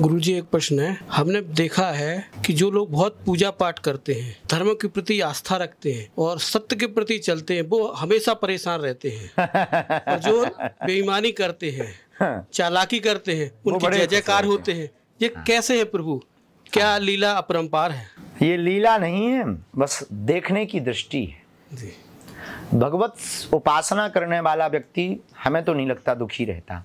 गुरु जी एक प्रश्न है हमने देखा है कि जो लोग बहुत पूजा पाठ करते हैं धर्म के प्रति आस्था रखते हैं और सत्य के प्रति चलते हैं वो हमेशा परेशान रहते हैं और जो बेईमानी करते हैं हाँ। चालाकी करते हैं उनके जय जयकार होते हैं ये हाँ। कैसे है प्रभु क्या हाँ। लीला अपरम्पार है ये लीला नहीं है बस देखने की दृष्टि है भगवत उपासना करने वाला व्यक्ति हमें तो नहीं लगता दुखी रहता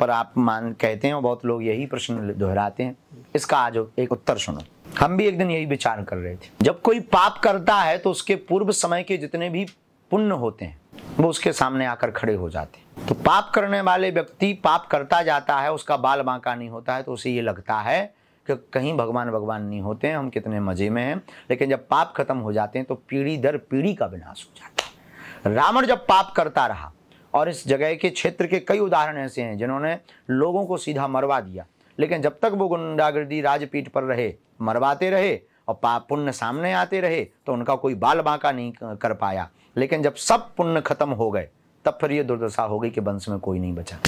पर आप मान कहते हैं और बहुत लोग यही प्रश्न दोहराते हैं इसका आज एक उत्तर सुनो हम भी एक दिन यही विचार कर रहे थे जब कोई पाप करता है तो उसके पूर्व समय के जितने भी पुण्य होते हैं वो उसके सामने आकर खड़े हो जाते हैं तो पाप करने वाले व्यक्ति पाप करता जाता है उसका बाल बांका नहीं होता है तो उसे ये लगता है कि कहीं भगवान भगवान नहीं होते हैं हम कितने मज़े में हैं लेकिन जब पाप खत्म हो जाते हैं तो पीढ़ी दर पीढ़ी का विनाश हो जाता है रावण जब पाप करता रहा और इस जगह के क्षेत्र के कई उदाहरण ऐसे हैं जिन्होंने लोगों को सीधा मरवा दिया लेकिन जब तक वो गुंडागर्दी राजपीठ पर रहे मरवाते रहे और पाप पुण्य सामने आते रहे तो उनका कोई बाल बांका नहीं कर पाया लेकिन जब सब पुण्य खत्म हो गए तब फिर ये दुर्दशा हो गई कि वंश में कोई नहीं बचा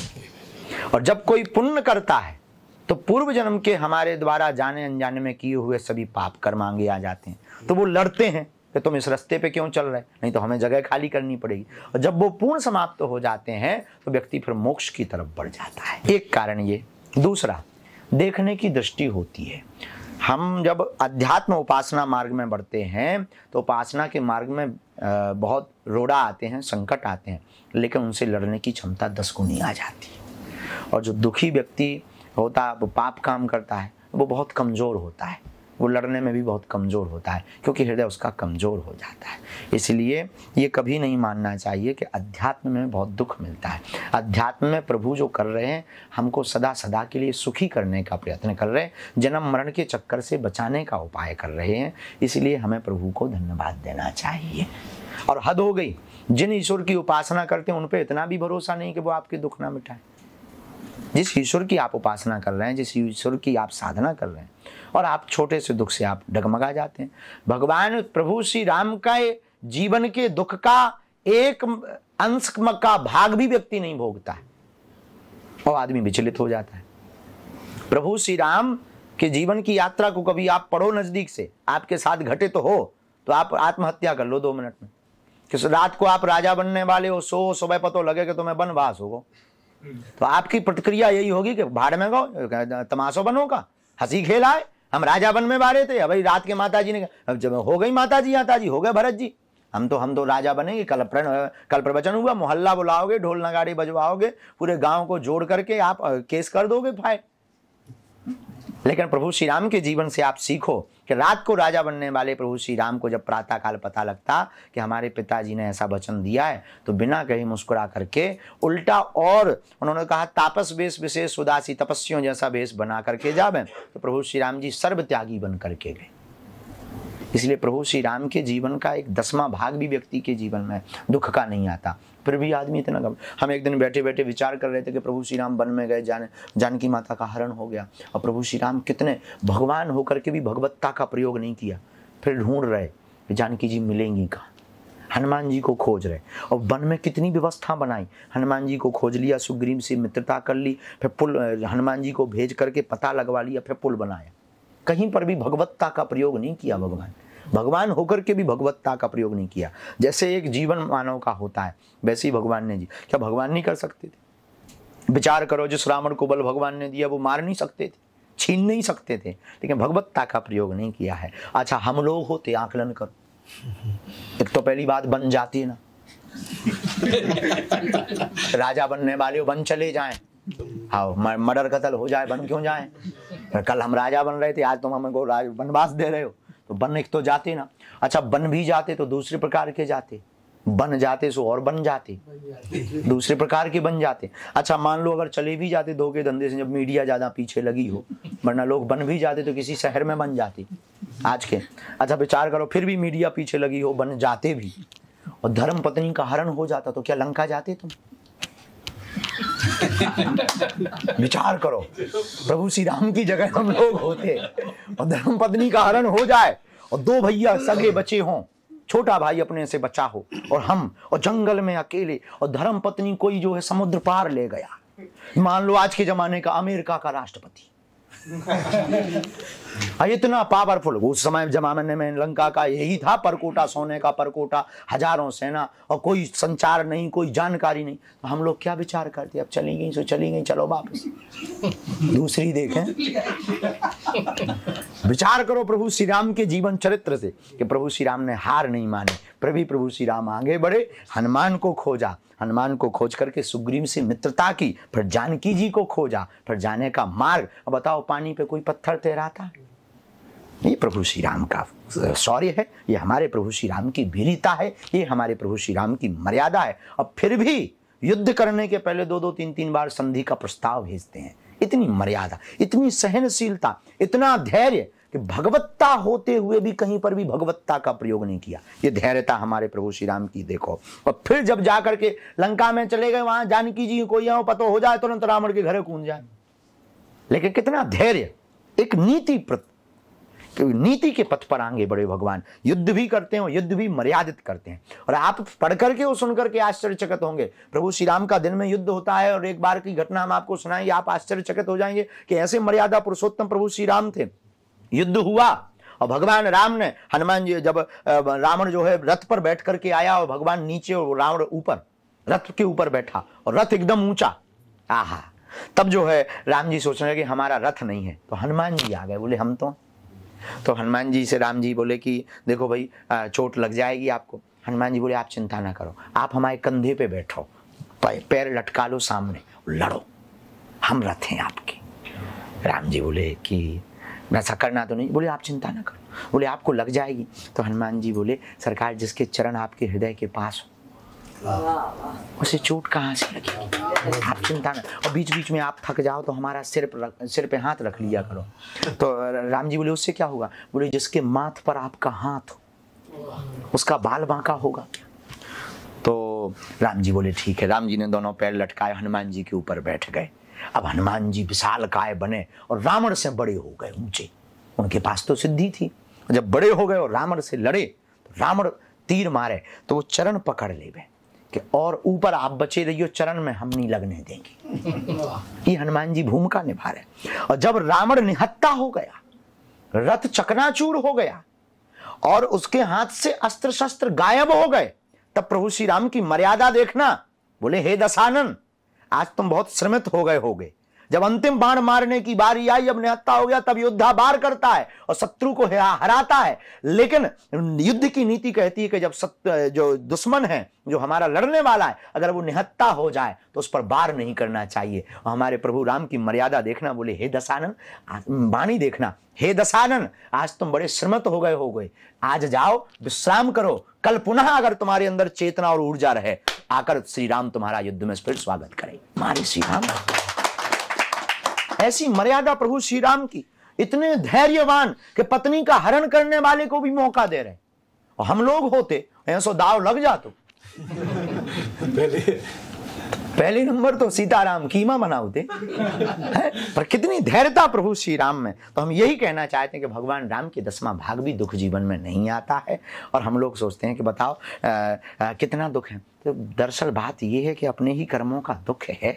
और जब कोई पुण्य करता है तो पूर्व जन्म के हमारे द्वारा जाने अनजाने में किए हुए सभी पाप मांगे आ जाते हैं तो वो लड़ते हैं कि तुम इस रास्ते पे क्यों चल रहे नहीं तो हमें जगह खाली करनी पड़ेगी और जब वो पूर्ण समाप्त हो जाते हैं तो व्यक्ति फिर मोक्ष की तरफ बढ़ जाता है एक कारण ये दूसरा देखने की दृष्टि होती है हम जब अध्यात्म उपासना मार्ग में बढ़ते हैं तो उपासना के मार्ग में बहुत रोड़ा आते हैं संकट आते हैं लेकिन उनसे लड़ने की क्षमता दस गुनी आ जाती है और जो दुखी व्यक्ति होता है वो पाप काम करता है वो बहुत कमज़ोर होता है वो लड़ने में भी बहुत कमज़ोर होता है क्योंकि हृदय उसका कमज़ोर हो जाता है इसलिए ये कभी नहीं मानना चाहिए कि अध्यात्म में बहुत दुख मिलता है अध्यात्म में प्रभु जो कर रहे हैं हमको सदा सदा के लिए सुखी करने का प्रयत्न कर रहे हैं जन्म मरण के चक्कर से बचाने का उपाय कर रहे हैं इसलिए हमें प्रभु को धन्यवाद देना चाहिए और हद हो गई जिन ईश्वर की उपासना करते हैं उन पर इतना भी भरोसा नहीं कि वो आपके दुख ना मिटाएं जिस ईश्वर की आप उपासना कर रहे हैं जिस ईश्वर की आप साधना कर रहे हैं और आप छोटे से दुख से आप डगमगा जाते हैं भगवान प्रभु श्री राम का जीवन के दुख का एक अंश का भाग भी व्यक्ति नहीं भोगता है और आदमी विचलित हो जाता है प्रभु श्री राम के जीवन की यात्रा को कभी आप पढ़ो नजदीक से आपके साथ घटे तो हो तो आप आत्महत्या कर लो दो मिनट में किस रात को आप राजा बनने वाले हो सो सुबह पतो लगे कि तुम्हें तो बनवास होगा तो आपकी प्रतिक्रिया यही होगी कि भाड़ में गो तमाशो बनो का हंसी खेल आए हम राजा बन में बारे थे भाई रात के माता जी ने अब जब हो गई माता जी आता जी हो गए भरत जी हम तो हम तो राजा बनेंगे कल प्रण कल प्रवचन हुआ मोहल्ला बुलाओगे ढोल नगाड़ी बजवाओगे पूरे गांव को जोड़ करके आप केस कर दोगे फाइल लेकिन प्रभु श्री राम के जीवन से आप सीखो कि रात को राजा बनने वाले प्रभु श्री राम को जब प्रातः काल पता लगता कि हमारे पिताजी ने ऐसा वचन दिया है तो बिना कहीं मुस्कुरा करके उल्टा और उन्होंने कहा तापस वेश विशेष उदासी तपस्या जैसा वेश बना करके जावे तो प्रभु श्री राम जी सर्व त्यागी बन करके गए इसलिए प्रभु श्री राम के जीवन का एक दसवां भाग भी व्यक्ति के जीवन में दुख का नहीं आता फिर भी आदमी इतना कम हम एक दिन बैठे बैठे विचार कर रहे थे कि प्रभु श्री राम वन में गए जान जानकी माता का हरण हो गया और प्रभु श्री राम कितने भगवान होकर के भी भगवत्ता का प्रयोग नहीं किया फिर ढूंढ रहे जानकी जी मिलेंगी कहाँ हनुमान जी को खोज रहे और वन में कितनी व्यवस्था बनाई हनुमान जी को खोज लिया सुग्रीव से मित्रता कर ली फिर पुल हनुमान जी को भेज करके पता लगवा लिया फिर पुल बनाया कहीं पर भी भगवत्ता का प्रयोग नहीं किया भगवान भगवान होकर के भी भगवत्ता का प्रयोग नहीं किया जैसे एक जीवन मानव का होता है वैसे ही भगवान ने जी क्या भगवान नहीं कर सकते थे विचार करो जिस रावण को बल भगवान ने दिया वो मार नहीं सकते थे छीन नहीं सकते थे लेकिन भगवत्ता का प्रयोग नहीं किया है अच्छा हम लोग होते आकलन करो एक तो पहली बात बन जाती है ना राजा बनने वाले बन चले जाए हाँ मर्डर कतल हो जाए बन क्यों जाए कल हम राजा बन रहे थे आज तुम हमें राज वनवास दे रहे हो तो बन एक तो जाते ना अच्छा बन भी जाते तो दूसरे प्रकार के जाते बन जाते सो और बन जाते दूसरे प्रकार के बन जाते अच्छा मान लो अगर चले भी जाते धोखे धंधे से जब मीडिया ज़्यादा पीछे लगी हो वरना लोग बन भी जाते तो किसी शहर में बन जाते आज के अच्छा विचार करो फिर भी मीडिया पीछे लगी हो बन जाते भी और धर्म पत्नी का हरण हो जाता तो क्या लंका जाते तुम विचार करो प्रभु श्री राम की जगह हम लोग होते और धर्म पत्नी का हरण हो जाए और दो भैया सगे बचे हों छोटा भाई अपने से बचा हो और हम और जंगल में अकेले और धर्म पत्नी कोई जो है समुद्र पार ले गया मान लो आज के जमाने का अमेरिका का राष्ट्रपति इतना पावरफुल उस समय जमाने में लंका का यही था परकोटा सोने का परकोटा हजारों सेना और कोई संचार नहीं कोई जानकारी नहीं तो हम लोग क्या विचार करते अब चली गई सो तो चली गई चलो वापस दूसरी देखें विचार करो प्रभु श्री राम के जीवन चरित्र से कि प्रभु श्री राम ने हार नहीं मानी प्रभु प्रभु श्री राम आगे बढ़े हनुमान को खोजा हनुमान को खोज करके सुग्रीव से मित्रता की फिर जानकी जी को खोजा फिर जाने का मार्ग बताओ बताओ पानी पे कोई पत्थर तैराता ये प्रभु श्री राम का शौर्य है ये हमारे प्रभु श्री राम की वीरता है ये हमारे प्रभु श्री राम की मर्यादा है और फिर भी युद्ध करने के पहले दो दो तीन तीन बार संधि का प्रस्ताव भेजते हैं इतनी मर्यादा इतनी सहनशीलता इतना धैर्य कि भगवत्ता होते हुए भी कहीं पर भी भगवत्ता का प्रयोग नहीं किया ये धैर्यता हमारे प्रभु श्री राम की देखो और फिर जब जाकर के लंका में चले गए वहां जानकी जी को यहां पतो हो जाए तुरंत तो रावण के घर कूद जाए लेकिन कितना धैर्य एक नीति नीति के पथ पर आगे बड़े भगवान युद्ध भी करते हैं युद्ध भी मर्यादित करते हैं और आप पढ़ करके और सुन करके आश्चर्यचकित होंगे प्रभु श्री राम का दिन में युद्ध होता है और एक बार की घटना हम आपको सुनाएंगे आप आश्चर्यचकित हो जाएंगे कि ऐसे मर्यादा पुरुषोत्तम प्रभु श्री राम थे युद्ध हुआ और भगवान राम ने हनुमान जी जब रावण जो है रथ पर बैठ करके आया और भगवान नीचे और रावण ऊपर रथ के ऊपर बैठा और रथ एकदम ऊंचा आहा तब जो है राम जी सोच रहे कि हमारा रथ नहीं है तो हनुमान जी आ गए बोले हम तो तो हनुमान जी से राम जी बोले कि देखो भाई चोट लग जाएगी आपको हनुमान जी बोले आप चिंता ना करो आप हमारे कंधे पे बैठो पैर लटका लो सामने लड़ो हम रथ हैं आपके राम जी बोले कि ऐसा करना तो नहीं बोले आप चिंता ना करो बोले आपको लग जाएगी तो हनुमान जी बोले सरकार जिसके चरण आपके हृदय के पास हो उसे चोट कहाँ से लगी आप चिंता न और बीच बीच में आप थक जाओ तो हमारा सिर पर सिर पे हाथ रख लिया करो तो राम जी बोले उससे क्या होगा बोले जिसके माथ पर आपका हाथ हो उसका बाल बांका होगा तो राम जी बोले ठीक है राम जी ने दोनों पैर लटकाए हनुमान जी के ऊपर बैठ गए अब हनुमान जी विशाल काय बने और रावण से बड़े हो गए ऊंचे उनके पास तो सिद्धि थी जब बड़े हो गए और रावण से लड़े तो रावण तीर मारे तो वो चरण पकड़ ले गए कि और ऊपर आप बचे रहियो चरण में हम नहीं लगने देंगे ये हनुमान जी भूमिका निभा रहे और जब रावण निहत्ता हो गया रथ चकनाचूर हो गया और उसके हाथ से अस्त्र शस्त्र गायब हो गए तब प्रभु श्री राम की मर्यादा देखना बोले हे दसानन आज तुम बहुत श्रमित हो गए होगे जब अंतिम बाण मारने की बारी आई जब निहत्ता हो गया तब योद्धा बार करता है और शत्रु को हराता है लेकिन युद्ध की नीति कहती है कि जब सत्य जो दुश्मन है जो हमारा लड़ने वाला है अगर वो निहत्ता हो जाए तो उस पर बार नहीं करना चाहिए और हमारे प्रभु राम की मर्यादा देखना बोले हे दशानन वाणी देखना हे दशानन आज तुम बड़े श्रमत हो गए हो गए आज जाओ विश्राम करो कल पुनः अगर तुम्हारे अंदर चेतना और ऊर्जा रहे आकर श्री राम तुम्हारा युद्ध में फिर स्वागत करे मारे श्री राम ऐसी मर्यादा प्रभु श्री राम की इतने धैर्यवान कि पत्नी का हरण करने वाले को भी मौका दे रहे और हम लोग होते ऐसा दाव लग तो पहले पहले नंबर तो सीताराम कीमा होते पर कितनी धैर्यता प्रभु श्री राम में तो हम यही कहना चाहते हैं कि भगवान राम की दसवां भाग भी दुख जीवन में नहीं आता है और हम लोग सोचते हैं कि बताओ आ, आ, कितना दुख है तो दरअसल बात यह है कि अपने ही कर्मों का दुख है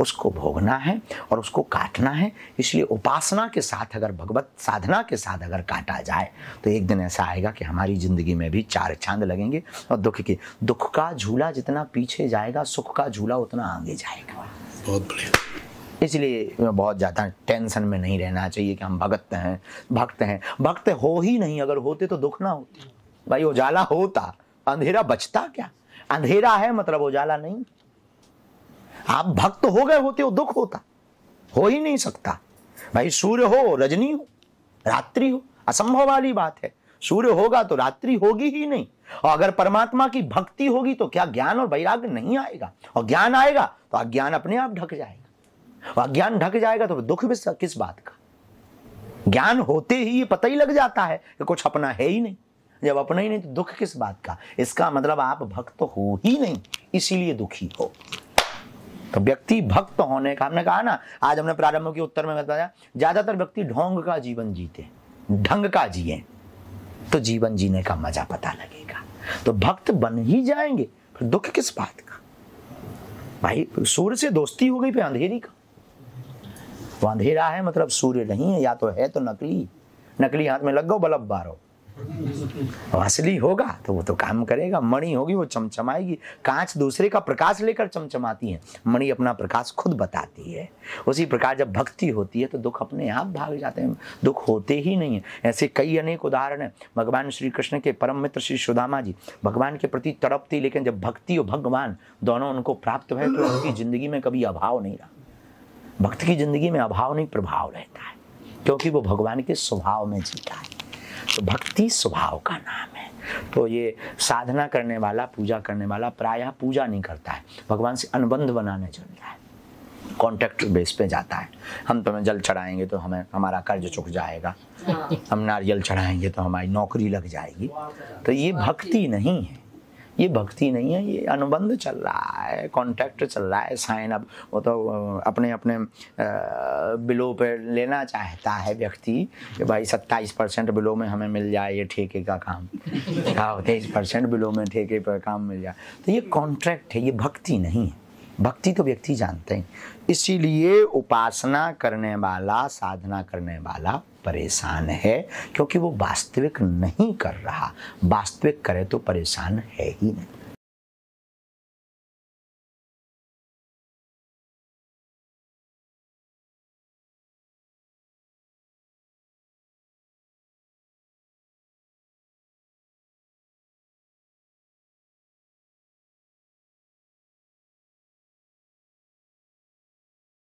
उसको भोगना है और उसको काटना है इसलिए उपासना के साथ अगर भगवत साधना के साथ अगर काटा जाए तो एक दिन ऐसा आएगा कि हमारी ज़िंदगी में भी चार चांद लगेंगे और दुख के दुख का झूला जितना पीछे जाएगा सुख का झूला उतना आगे जाएगा बहुत बढ़िया इसलिए बहुत ज़्यादा टेंशन में नहीं रहना चाहिए कि हम भगत हैं भक्त हैं भक्त हो ही नहीं अगर होते तो दुख ना होते भाई उजाला होता अंधेरा बचता क्या अंधेरा है मतलब उजाला नहीं आप भक्त हो गए होते हो दुख होता हो ही नहीं सकता भाई सूर्य हो रजनी हो रात्रि हो असंभव वाली बात है सूर्य होगा तो रात्रि होगी ही नहीं और अगर परमात्मा की भक्ति होगी तो क्या ज्ञान और वैराग्य नहीं आएगा और ज्ञान आएगा तो अज्ञान अपने आप ढक जाएगा और अज्ञान ढक जाएगा तो दुख भी किस बात का ज्ञान होते ही ये पता ही लग जाता है कि कुछ अपना है ही नहीं जब अपना ही नहीं तो दुख किस बात का इसका मतलब आप भक्त तो हो ही नहीं इसीलिए दुखी हो तो व्यक्ति भक्त होने का हमने कहा ना आज हमने प्रारंभ के उत्तर में बताया ज्यादातर व्यक्ति ढोंग का जीवन जीते ढंग का जिए तो जीवन जीने का मजा पता लगेगा तो भक्त बन ही जाएंगे फिर दुख किस बात का भाई सूर्य से दोस्ती हो गई फिर अंधेरी का अंधेरा है मतलब सूर्य नहीं है या तो है तो नकली नकली हाथ में लग गो बल्ब बारो असली होगा तो वो तो काम करेगा मणि होगी वो चमचमाएगी कांच दूसरे का प्रकाश लेकर चमचमाती है मणि अपना प्रकाश खुद बताती है उसी प्रकार जब भक्ति होती है तो दुख अपने आप भाग जाते हैं दुख होते ही नहीं है ऐसे कई अनेक उदाहरण हैं भगवान श्री कृष्ण के परम मित्र श्री सुदामा जी भगवान के प्रति तड़पती लेकिन जब भक्ति और भगवान दोनों उनको प्राप्त हुए तो उनकी जिंदगी में कभी अभाव नहीं रहा भक्त की जिंदगी में अभाव नहीं प्रभाव रहता है क्योंकि वो भगवान के स्वभाव में जीता है तो भक्ति स्वभाव का नाम है तो ये साधना करने वाला पूजा करने वाला प्रायः पूजा नहीं करता है भगवान से अनुबंध बनाने चलता है कॉन्ट्रैक्ट बेस पे जाता है हम तुम्हें तो जल चढ़ाएंगे तो हमें हमारा कर्ज चुक जाएगा हाँ। हम नारियल चढ़ाएंगे तो हमारी नौकरी लग जाएगी तो ये भक्ति नहीं है ये भक्ति नहीं है ये अनुबंध चल रहा है कॉन्ट्रैक्ट चल रहा है साइन अब वो तो अपने अपने बिलो पे लेना चाहता है व्यक्ति कि भाई सत्ताईस परसेंट बिलो में हमें मिल जाए ये ठेके का काम हाँ तेईस परसेंट बिलो में ठेके पर काम मिल जाए तो ये कॉन्ट्रैक्ट है ये भक्ति नहीं है भक्ति तो व्यक्ति जानते हैं इसीलिए उपासना करने वाला साधना करने वाला परेशान है क्योंकि वो वास्तविक नहीं कर रहा वास्तविक करे तो परेशान है ही नहीं